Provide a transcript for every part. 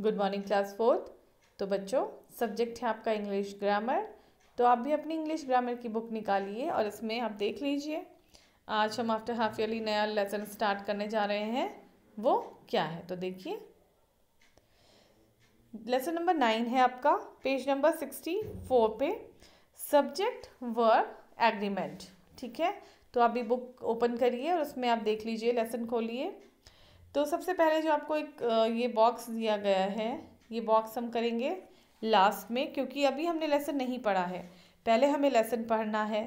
good morning class fourth तो बच्चों subject है आपका इंग्लिश ग्रामर तो आप भी अपनी इंग्लिश ग्रामर की बुक निकालिए और इसमें आप देख लीजिए आज हम आफ्टर हाफ ईयरली नया लेसन स्टार्ट करने जा रहे हैं वो क्या है तो देखिए लेसन नंबर नाइन है आपका पेज नंबर सिक्सटी फोर पे सब्जेक्ट वर्ब एग्रीमेंट ठीक है तो आप भी बुक ओपन करिए और उसमें आप देख लीजिए लेसन खोलिए तो सबसे पहले जो आपको एक ये बॉक्स दिया गया है ये बॉक्स हम करेंगे लास्ट में क्योंकि अभी हमने लेसन नहीं पढ़ा है पहले हमें लेसन पढ़ना है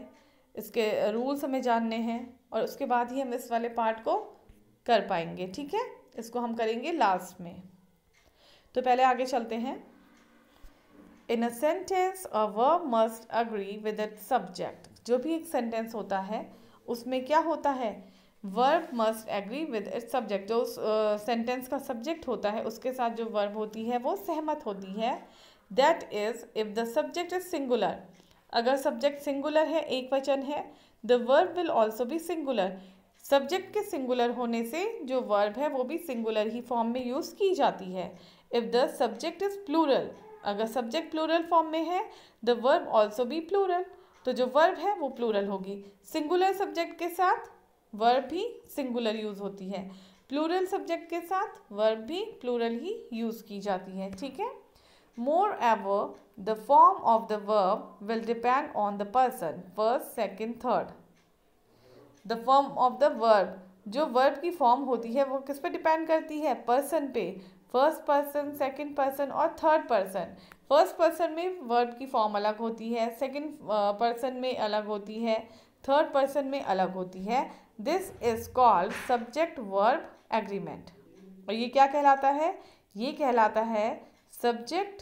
इसके रूल्स हमें जानने हैं और उसके बाद ही हम इस वाले पार्ट को कर पाएंगे ठीक है इसको हम करेंगे लास्ट में तो पहले आगे चलते हैं in a sentence a verb must agree with it subject जो भी एक सेंटेंस होता है उसमें क्या होता है verb must agree with its subject जो उस सेंटेंस uh, का सब्जेक्ट होता है उसके साथ जो वर्ब होती है वो सहमत होती है that is if the subject is singular अगर सब्जेक्ट सिंगुलर है एक वचन है द वर्ब विल ऑल्सो भी सिंगुलर सब्जेक्ट के सिंगुलर होने से जो वर्ब है वो भी सिंगुलर ही फॉर्म में यूज़ की जाती है if the subject is plural अगर सब्जेक्ट प्लूरल फॉर्म में है द वर्ब ऑल्सो भी प्लूरल तो जो वर्ब है वो प्लूरल होगी सिंगुलर सब्जेक्ट के साथ वर्ब ही सिंगुलर यूज़ होती है प्लूरल सब्जेक्ट के साथ वर्ब भी प्लूरल ही यूज़ की जाती है ठीक है moreover the form of the verb will depend on the person first second third the form of the verb जो वर्ब की फॉर्म होती है वो किस पे डिपेंड करती है पर्सन पे फर्स्ट पर्सन सेकेंड पर्सन और थर्ड पर्सन फर्स्ट पर्सन में वर्ब की फॉर्म अलग होती है सेकेंड पर्सन में अलग होती है थर्ड पर्सन में अलग होती है this is called subject verb agreement और ये क्या कहलाता है ये कहलाता है सब्जेक्ट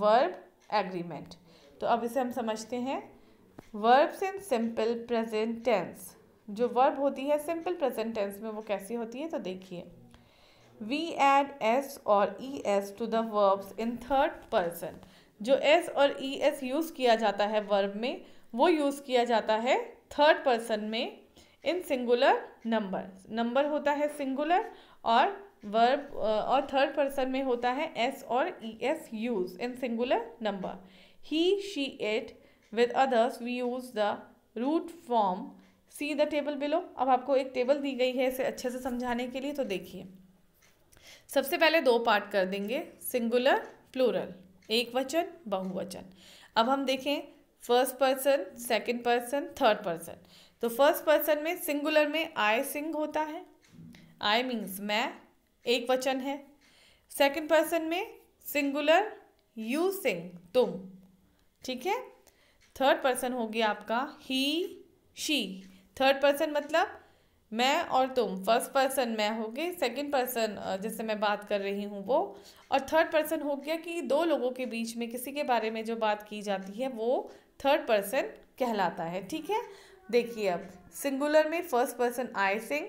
वर्ब एग्रीमेंट तो अब इसे हम समझते हैं verbs in simple present tense जो वर्ब होती है सिंपल प्रेजेंट टेंस में वो कैसी होती है तो देखिए वी एड एस और E S to the verbs in third person जो एस और ई एस यूज़ किया जाता है वर्ब में वो यूज़ किया जाता है थर्ड पर्सन में इन सिंगुलर नंबर नंबर होता है सिंगुलर और वर्ब और थर्ड पर्सन में होता है एस और E S use in singular number he she it with others we use the root form see the table below अब आपको एक टेबल दी गई है इसे अच्छे से समझाने के लिए तो देखिए सबसे पहले दो पार्ट कर देंगे सिंगुलर प्लूरल एक वचन बहुवचन अब हम देखें first person second person third person तो फर्स्ट पर्सन में सिंगुलर में आई सिंग होता है आई मीन्स मैं एक वचन है सेकंड पर्सन में सिंगुलर यू सिंग तुम ठीक है थर्ड पर्सन हो गया आपका ही शी थर्ड पर्सन मतलब मैं और तुम फर्स्ट पर्सन मैं हो गई सेकेंड पर्सन जिससे मैं बात कर रही हूँ वो और थर्ड पर्सन हो गया कि दो लोगों के बीच में किसी के बारे में जो बात की जाती है वो थर्ड पर्सन कहलाता है ठीक है देखिए अब सिंगुलर में first person I sing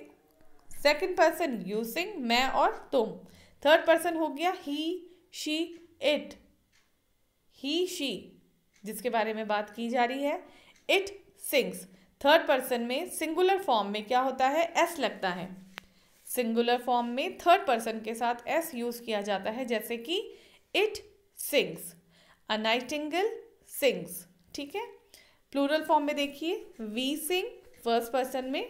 second person you sing मैं और तुम थर्ड पर्सन हो गया he she it he she जिसके बारे में बात की जा रही है इट सिंग्स थर्ड पर्सन में सिंगुलर फॉर्म में क्या होता है एस लगता है सिंगुलर फॉर्म में थर्ड पर्सन के साथ एस यूज़ किया जाता है जैसे कि it sings a nightingale sings ठीक है प्लूरल फॉर्म में देखिए वी सिंह फर्स्ट पर्सन में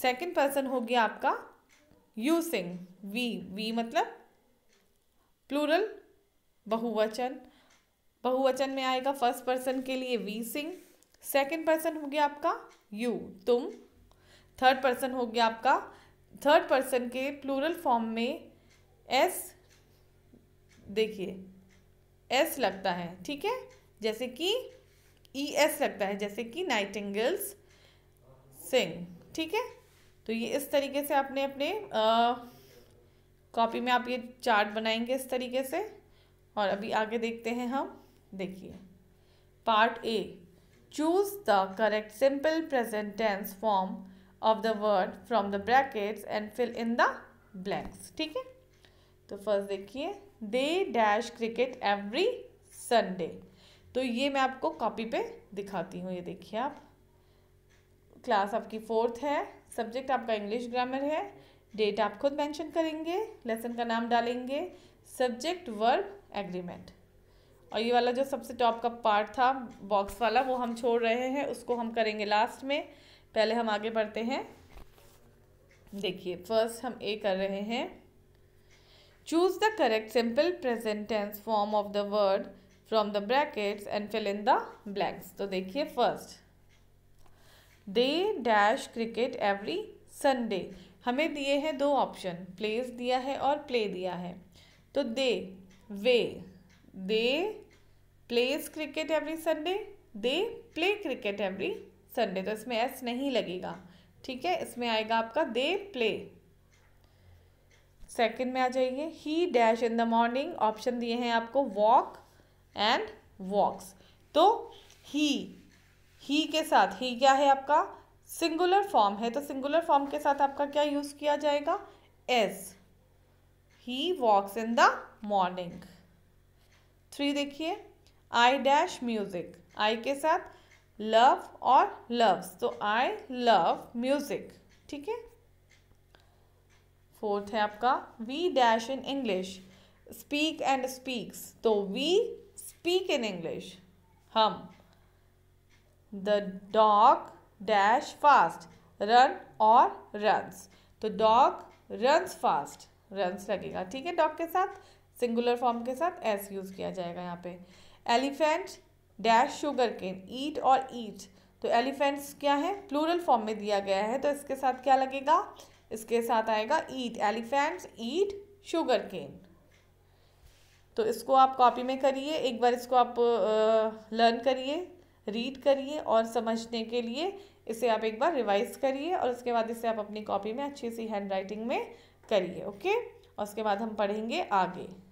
सेकंड पर्सन हो गया आपका यू सिंह वी वी मतलब प्लूरल बहुवचन बहुवचन में आएगा फर्स्ट पर्सन के लिए वी सिंह सेकंड पर्सन हो गया आपका यू तुम थर्ड पर्सन हो गया आपका थर्ड पर्सन के प्लूरल फॉर्म में एस देखिए एस लगता है ठीक है जैसे कि ई e एस लगता है जैसे कि नाइटिंगल्स सिंग ठीक है तो ये इस तरीके से आपने अपने कॉपी में आप ये चार्ट बनाएंगे इस तरीके से और अभी आगे देखते हैं हम देखिए part A choose the correct simple present tense form of the word from the brackets and fill in the blanks ठीक है तो फर्स्ट देखिए they dash cricket every Sunday तो ये मैं आपको कॉपी पे दिखाती हूँ ये देखिए आप क्लास आपकी फोर्थ है सब्जेक्ट आपका इंग्लिश ग्रामर है डेट आप खुद मेंशन करेंगे लेसन का नाम डालेंगे सब्जेक्ट वर्ब एग्रीमेंट और ये वाला जो सबसे टॉप का पार्ट था बॉक्स वाला वो हम छोड़ रहे हैं उसको हम करेंगे लास्ट में पहले हम आगे बढ़ते हैं देखिए फर्स्ट हम ए कर रहे हैं choose the correct simple present tense form of the word from the brackets and fill in the blanks तो देखिए first they dash cricket every Sunday हमें दिए हैं दो ऑप्शन प्लेस दिया है और प्ले दिया है तो दे वे they plays cricket every Sunday they play cricket every Sunday तो इसमें एस नहीं लगेगा ठीक है इसमें आएगा आपका दे प्ले सेकेंड में आ जाइए ही dash in the morning option दिए हैं आपको वॉक एंड वॉक्स तो ही ही के साथ ही क्या है आपका सिंगुलर फॉर्म है तो सिंगुलर फॉर्म के साथ आपका क्या यूज़ किया जाएगा S he walks in the morning three देखिए आई डैश म्यूजिक आई के साथ लव और लव्स तो आई लव म्यूजिक ठीक है फोर्थ है आपका we dash in English speak and speaks तो वी स्पीक इन इंग्लिश हम the dog dash fast run और रन्स तो डॉग रन्स फास्ट रन्स लगेगा ठीक है डॉग के साथ सिंगुलर फॉर्म के साथ एस यूज़ किया जाएगा यहाँ पे elephant dash sugarcane eat और ईट तो एलिफेंट्स क्या है प्लूरल फॉर्म में दिया गया है तो इसके साथ क्या लगेगा इसके साथ आएगा ईट एलिफेंट्स ईट शुगर केन तो इसको आप कॉपी में करिए एक बार इसको आप लर्न करिए रीड करिए और समझने के लिए इसे आप एक बार रिवाइज करिए और उसके बाद इसे आप अपनी कॉपी में अच्छी सी हैंड राइटिंग में करिए ओके और उसके बाद हम पढ़ेंगे आगे